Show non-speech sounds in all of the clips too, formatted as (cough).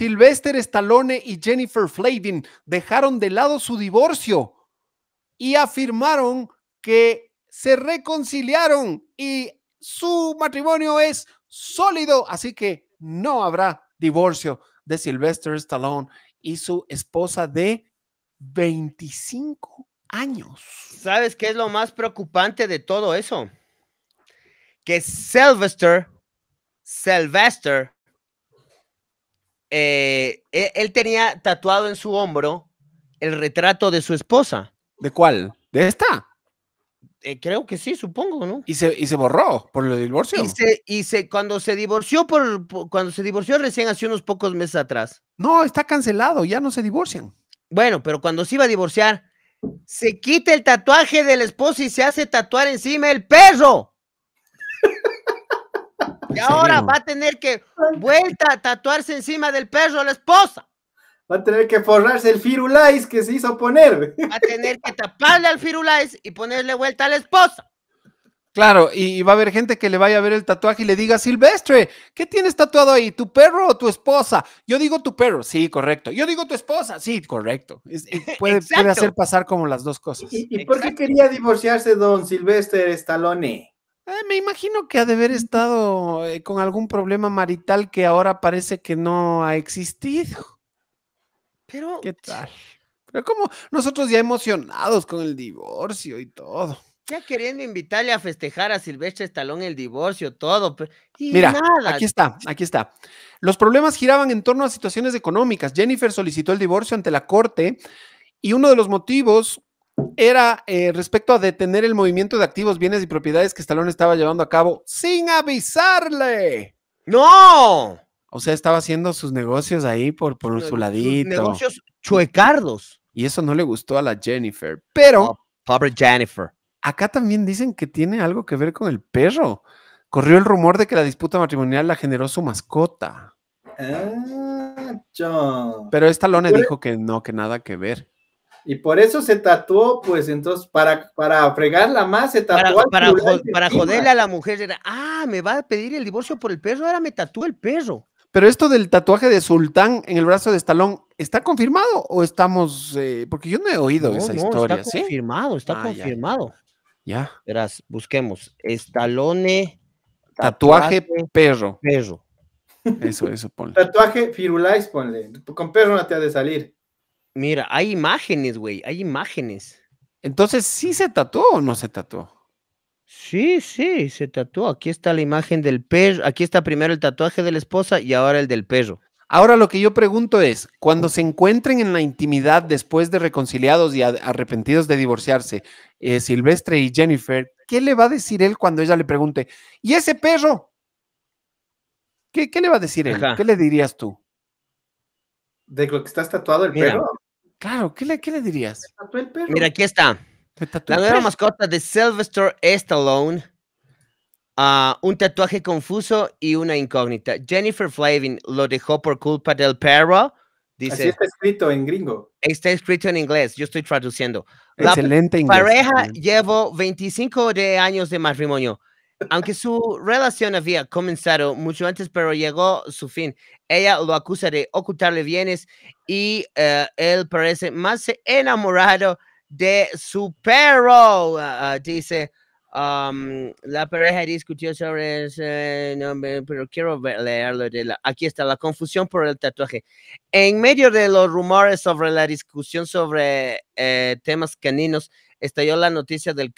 Sylvester Stallone y Jennifer Flavin dejaron de lado su divorcio y afirmaron que se reconciliaron y su matrimonio es sólido, así que no habrá divorcio de Sylvester Stallone y su esposa de 25 años. ¿Sabes qué es lo más preocupante de todo eso? Que Sylvester, Sylvester eh, e, él tenía tatuado en su hombro el retrato de su esposa. ¿De cuál? ¿De esta? Eh, creo que sí, supongo, ¿no? Y se, borró por el divorcio. Y se, cuando se divorció por, cuando se divorció recién hace unos pocos meses atrás. No, está cancelado, ya no se divorcian. Bueno, pero cuando se iba a divorciar, se quita el tatuaje de la esposa y se hace tatuar encima el perro. Y ahora va a tener que vuelta a tatuarse encima del perro la esposa. Va a tener que forrarse el firulais que se hizo poner. Va a tener que taparle al firulais y ponerle vuelta a la esposa. Claro, y va a haber gente que le vaya a ver el tatuaje y le diga, Silvestre, ¿qué tienes tatuado ahí? ¿Tu perro o tu esposa? Yo digo tu perro, sí, correcto. Yo digo tu esposa, sí, correcto. puede, hacer pasar como las dos cosas. ¿Y, y por qué quería divorciarse don Silvestre Stallone? Eh, me imagino que ha de haber estado eh, con algún problema marital que ahora parece que no ha existido. Pero. ¿Qué tal? Pero como nosotros ya emocionados con el divorcio y todo. Ya queriendo invitarle a festejar a Silvestre Estalón el divorcio, todo. y Mira, aquí está, aquí está. Los problemas giraban en torno a situaciones económicas. Jennifer solicitó el divorcio ante la corte y uno de los motivos era eh, respecto a detener el movimiento de activos, bienes y propiedades que Stallone estaba llevando a cabo sin avisarle. ¡No! O sea, estaba haciendo sus negocios ahí por, por su ladito. Negocios chuecardos. Y eso no le gustó a la Jennifer. Pero. Oh, pobre Jennifer. Acá también dicen que tiene algo que ver con el perro. Corrió el rumor de que la disputa matrimonial la generó su mascota. Ah, Pero Stallone dijo que no, que nada que ver. Y por eso se tatuó, pues entonces, para, para fregarla más, se tatuó. Para, para, joderle a la mujer, era, ah, me va a pedir el divorcio por el perro, ahora me tatúa el perro. Pero esto del tatuaje de Sultán en el brazo de Estalón, ¿está confirmado o estamos.? Eh, porque yo no he oído esa historia. Está confirmado, está ah, confirmado. Ya. Verás, busquemos. Estalone. Tatuaje, perro. Perro. Eso, eso, ponle. Tatuaje Firulais, ponle. Con perro no te ha de salir. Mira, hay imágenes, güey, hay imágenes. Entonces, ¿sí se tatuó o no se tatuó? Sí, sí, se tatuó. Aquí está la imagen del perro. Aquí está primero el tatuaje de la esposa y ahora el del perro. Ahora lo que yo pregunto es, cuando se encuentren en la intimidad después de reconciliados y arrepentidos de divorciarse, eh, Silvestre y Jennifer, ¿qué le va a decir él cuando ella le pregunte, ¿y ese perro? ¿Qué, le va a decir él? ¿Qué le dirías tú? ¿De lo que estás tatuado el perro? Claro, ¿qué le, qué le dirías? Mira, aquí está. La nueva mascota de Sylvester Stallone. Ah, un tatuaje confuso y una incógnita. Jennifer Flavin lo dejó por culpa del perro. Dice, Así está escrito en gringo. Está escrito en inglés, yo estoy traduciendo. Excelente La pareja llevo 25 de años de matrimonio. Aunque su relación había comenzado mucho antes, pero llegó su fin. Ella lo acusa de ocultarle bienes y eh, él parece más enamorado de su perro, ah, ah, dice. Um, la pareja discutió sobre ese nombre, pero quiero leerlo. De aquí está la confusión por el tatuaje. En medio de los rumores sobre la discusión sobre eh, temas caninos, estalló la noticia del,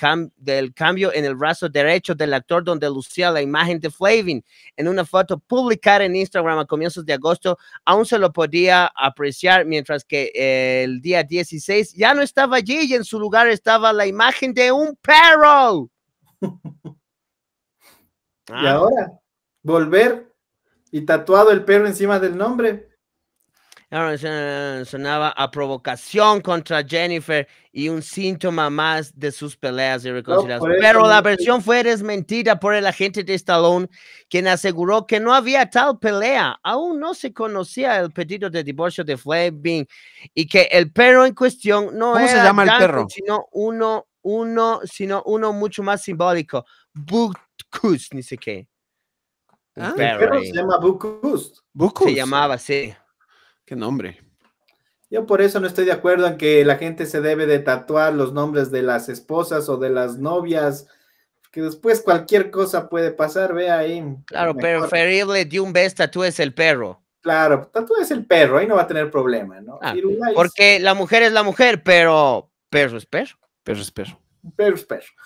cambio en el brazo derecho del actor donde lucía la imagen de Flavin. En una foto publicada en Instagram a comienzos de agosto, aún se lo podía apreciar, mientras que eh, el día 16 ya no estaba allí y en su lugar estaba la imagen de un perro. (laughs) Y ahora, volver y tatuado el perro encima del nombre sonaba a provocación contra Jennifer y un síntoma más de sus peleas y Pero la versión fue desmentida por el agente de Stallone, quien aseguró que no había tal pelea. Aún no se conocía el pedido de divorcio de Fleming y que el perro en cuestión no ¿Cómo era se llama el perro? sino uno, uno, sino uno mucho más simbólico. Bukus ni sé qué. Ah. el perro, se llama Bukus Se llamaba, sí nombre. Yo por eso no estoy de acuerdo en que la gente se debe de tatuar los nombres de las esposas o de las novias, que después cualquier cosa puede pasar, ve ahí. Claro, pero preferible de un vez tatúes el perro. Claro, tatúes el perro, ahí no va a tener problema, ¿no? Ah, porque la mujer es la mujer, pero perro es perro. Perro es perro. Perro es perro.